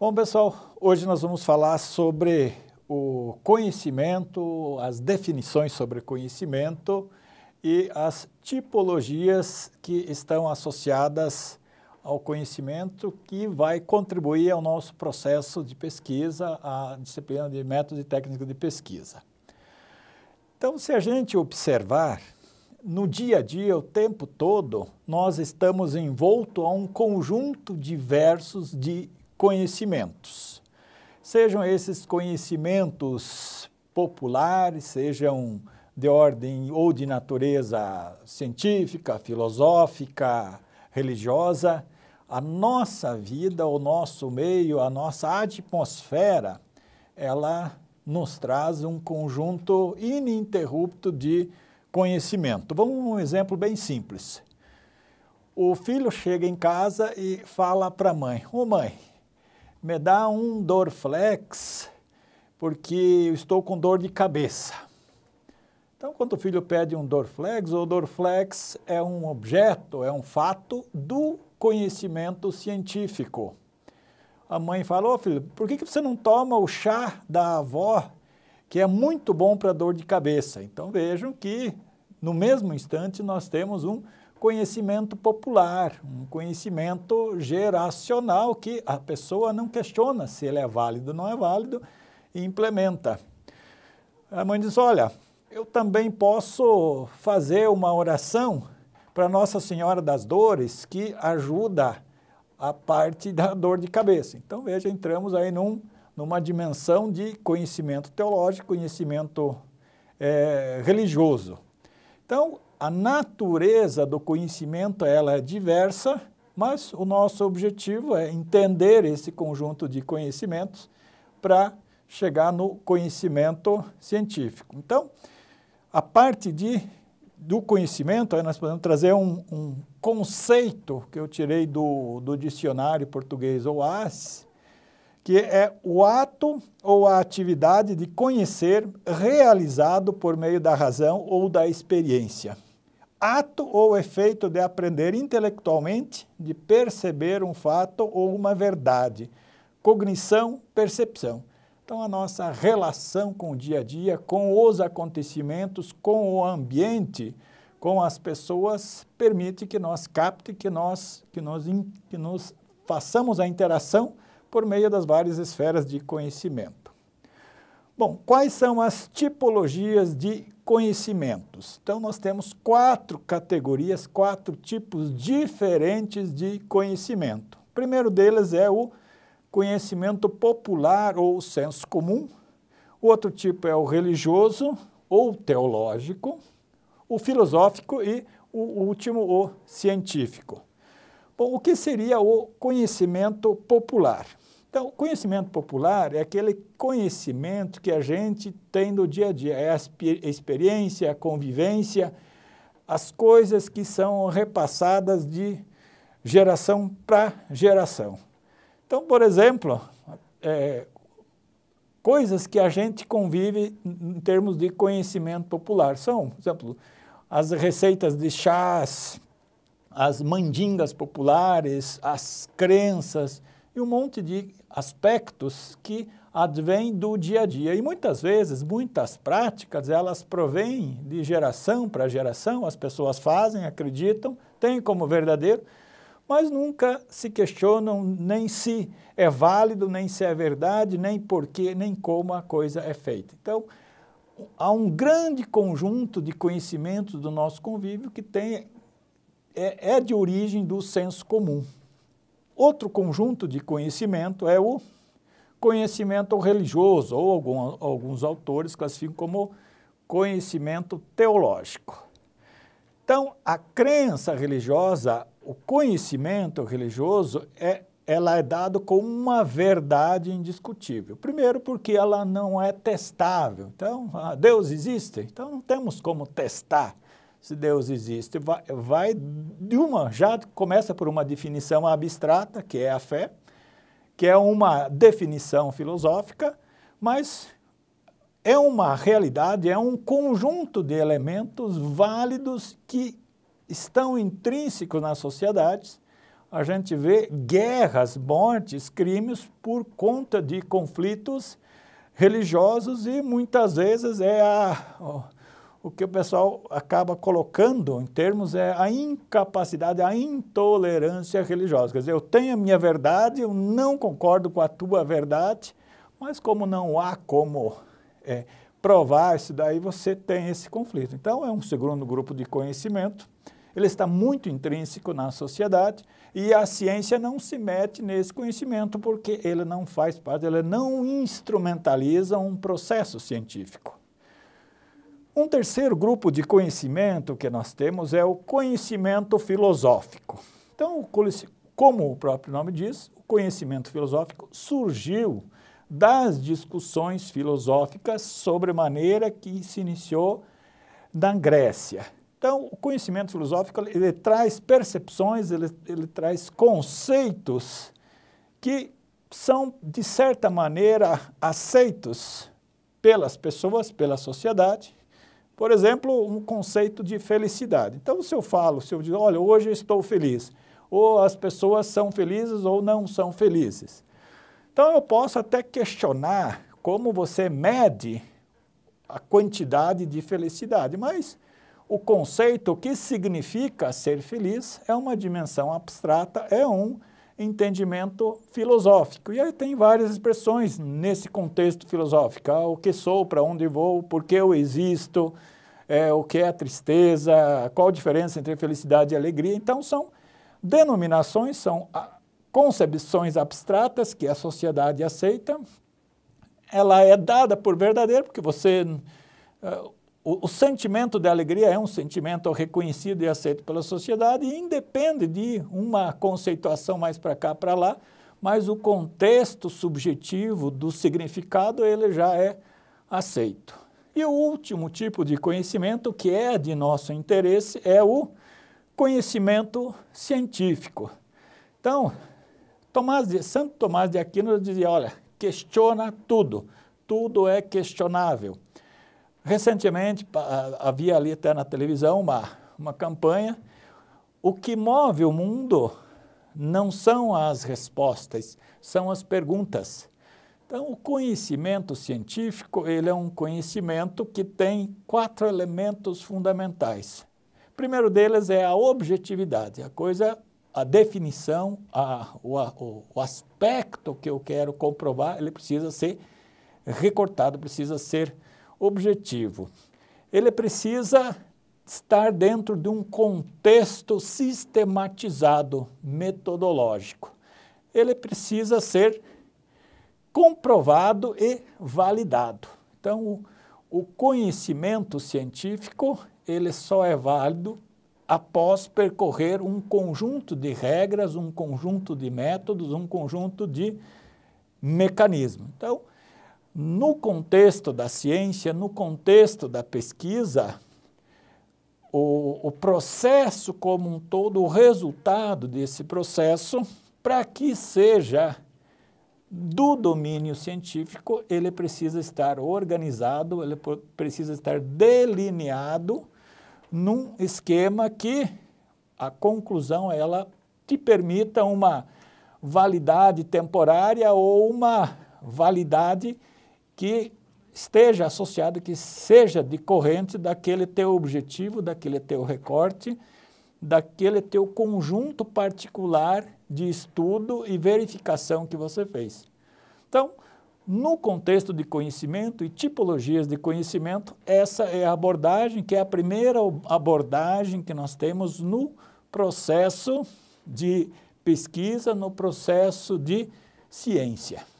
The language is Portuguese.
Bom, pessoal, hoje nós vamos falar sobre o conhecimento, as definições sobre conhecimento e as tipologias que estão associadas ao conhecimento que vai contribuir ao nosso processo de pesquisa, à disciplina de método e técnicas de pesquisa. Então, se a gente observar, no dia a dia, o tempo todo, nós estamos envolto a um conjunto diversos de conhecimentos. Sejam esses conhecimentos populares, sejam de ordem ou de natureza científica, filosófica, religiosa, a nossa vida, o nosso meio, a nossa atmosfera, ela nos traz um conjunto ininterrupto de conhecimento. Vamos um exemplo bem simples. O filho chega em casa e fala para a mãe: Ô oh, mãe, me dá um Dorflex, porque eu estou com dor de cabeça. Então, quando o filho pede um Dorflex, o Dorflex é um objeto, é um fato do conhecimento científico. A mãe falou, oh, filho, por que, que você não toma o chá da avó, que é muito bom para dor de cabeça? Então, vejam que, no mesmo instante, nós temos um conhecimento popular, um conhecimento geracional que a pessoa não questiona se ele é válido ou não é válido e implementa. A mãe diz: Olha, eu também posso fazer uma oração para Nossa Senhora das Dores que ajuda a parte da dor de cabeça. Então veja, entramos aí num, numa dimensão de conhecimento teológico, conhecimento é, religioso. Então, a natureza do conhecimento ela é diversa, mas o nosso objetivo é entender esse conjunto de conhecimentos para chegar no conhecimento científico. Então, a parte de, do conhecimento, nós podemos trazer um, um conceito que eu tirei do, do dicionário português OAS, que é o ato ou a atividade de conhecer realizado por meio da razão ou da experiência ato ou efeito de aprender intelectualmente, de perceber um fato ou uma verdade. Cognição, percepção. Então, a nossa relação com o dia a dia, com os acontecimentos, com o ambiente, com as pessoas, permite que nós capte, que nós, que nós, que nós façamos a interação por meio das várias esferas de conhecimento. Bom, quais são as tipologias de conhecimentos. Então, nós temos quatro categorias, quatro tipos diferentes de conhecimento. O primeiro deles é o conhecimento popular ou senso comum. O outro tipo é o religioso ou teológico, o filosófico e o último, o científico. Bom, o que seria o conhecimento popular? Então, conhecimento popular é aquele conhecimento que a gente tem no dia a dia, é a experiência, a convivência, as coisas que são repassadas de geração para geração. Então, por exemplo, é, coisas que a gente convive em termos de conhecimento popular são, por exemplo, as receitas de chás, as mandingas populares, as crenças, e um monte de aspectos que advêm do dia a dia. E muitas vezes, muitas práticas, elas provêm de geração para geração, as pessoas fazem, acreditam, têm como verdadeiro, mas nunca se questionam nem se é válido, nem se é verdade, nem porquê, nem como a coisa é feita. Então, há um grande conjunto de conhecimentos do nosso convívio que tem, é, é de origem do senso comum. Outro conjunto de conhecimento é o conhecimento religioso, ou algum, alguns autores classificam como conhecimento teológico. Então, a crença religiosa, o conhecimento religioso, é, ela é dado como uma verdade indiscutível. Primeiro, porque ela não é testável. Então, ah, Deus existe? Então, não temos como testar se Deus existe, vai, vai de uma, já começa por uma definição abstrata, que é a fé, que é uma definição filosófica, mas é uma realidade, é um conjunto de elementos válidos que estão intrínsecos nas sociedades. A gente vê guerras, mortes, crimes por conta de conflitos religiosos e muitas vezes é a o que o pessoal acaba colocando em termos é a incapacidade, a intolerância religiosa. Quer dizer, eu tenho a minha verdade, eu não concordo com a tua verdade, mas como não há como é, provar isso daí, você tem esse conflito. Então, é um segundo grupo de conhecimento, ele está muito intrínseco na sociedade e a ciência não se mete nesse conhecimento porque ele não faz parte, ele não instrumentaliza um processo científico. Um terceiro grupo de conhecimento que nós temos é o conhecimento filosófico. Então, como o próprio nome diz, o conhecimento filosófico surgiu das discussões filosóficas sobre a maneira que se iniciou na Grécia. Então, o conhecimento filosófico ele traz percepções, ele, ele traz conceitos que são, de certa maneira, aceitos pelas pessoas, pela sociedade, por exemplo, um conceito de felicidade. Então, se eu falo, se eu digo, olha, hoje estou feliz, ou as pessoas são felizes ou não são felizes. Então, eu posso até questionar como você mede a quantidade de felicidade, mas o conceito, o que significa ser feliz, é uma dimensão abstrata, é um entendimento filosófico. E aí tem várias expressões nesse contexto filosófico. Ah, o que sou, para onde vou, por que eu existo, é, o que é a tristeza, qual a diferença entre felicidade e alegria. Então, são denominações, são ah, concepções abstratas que a sociedade aceita. Ela é dada por verdadeira, porque você ah, o, o, sentimento de alegria é um sentimento reconhecido e aceito pela sociedade e independe de uma conceituação mais para cá, para lá, mas o contexto subjetivo do significado ele já é aceito. E o último tipo de conhecimento que é de nosso interesse é o conhecimento científico. Então, Tomás de, Santo Tomás de Aquino dizia: olha, questiona tudo, tudo é questionável. Recentemente, havia ali até na televisão uma, uma campanha. O que move o mundo não são as respostas, são as perguntas. Então, o conhecimento científico, ele é um conhecimento que tem quatro elementos fundamentais. O primeiro deles é a objetividade, a coisa, a definição, a, o, a, o aspecto que eu quero comprovar, ele precisa ser recortado, precisa ser objetivo. Ele precisa estar dentro de um contexto sistematizado, metodológico. Ele precisa ser comprovado e validado. Então, o, o conhecimento científico, ele só é válido após percorrer um conjunto de regras, um conjunto de métodos, um conjunto de mecanismos. Então, no contexto da ciência, no contexto da pesquisa, o, o processo como um todo, o resultado desse processo, para que seja do domínio científico, ele precisa estar organizado, ele precisa estar delineado num esquema que a conclusão ela te permita uma validade temporária ou uma validade que esteja associado, que seja de corrente daquele teu objetivo, daquele teu recorte, daquele teu conjunto particular de estudo e verificação que você fez. Então, no contexto de conhecimento e tipologias de conhecimento, essa é a abordagem que é a primeira abordagem que nós temos no processo de pesquisa, no processo de ciência.